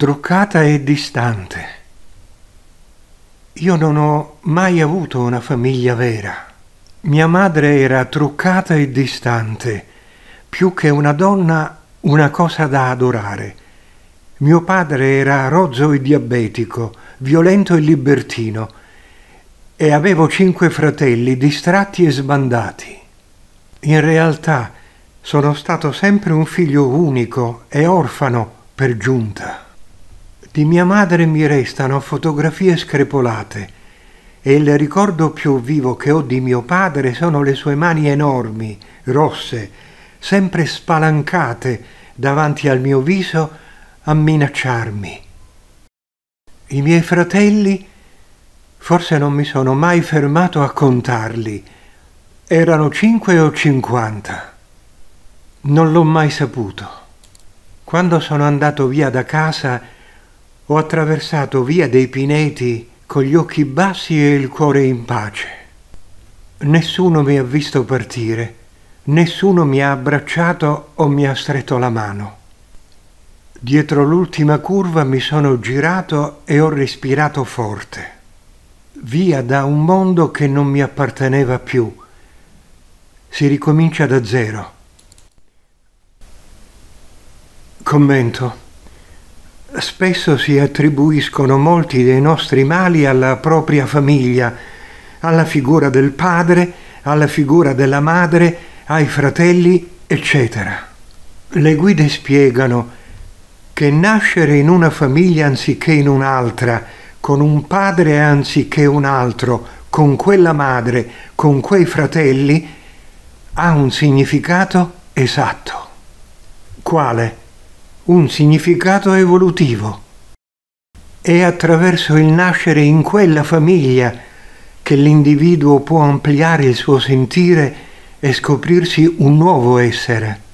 truccata e distante. Io non ho mai avuto una famiglia vera. Mia madre era truccata e distante, più che una donna una cosa da adorare. Mio padre era rozzo e diabetico, violento e libertino, e avevo cinque fratelli distratti e sbandati. In realtà sono stato sempre un figlio unico e orfano per giunta. Di mia madre mi restano fotografie screpolate e il ricordo più vivo che ho di mio padre sono le sue mani enormi, rosse, sempre spalancate davanti al mio viso a minacciarmi. I miei fratelli, forse non mi sono mai fermato a contarli, erano cinque o cinquanta. Non l'ho mai saputo. Quando sono andato via da casa, ho attraversato via dei Pineti con gli occhi bassi e il cuore in pace. Nessuno mi ha visto partire, nessuno mi ha abbracciato o mi ha stretto la mano. Dietro l'ultima curva mi sono girato e ho respirato forte, via da un mondo che non mi apparteneva più. Si ricomincia da zero. Commento. Spesso si attribuiscono molti dei nostri mali alla propria famiglia, alla figura del padre, alla figura della madre, ai fratelli, eccetera. Le guide spiegano che nascere in una famiglia anziché in un'altra, con un padre anziché un altro, con quella madre, con quei fratelli, ha un significato esatto. Quale? un significato evolutivo. È attraverso il nascere in quella famiglia che l'individuo può ampliare il suo sentire e scoprirsi un nuovo essere.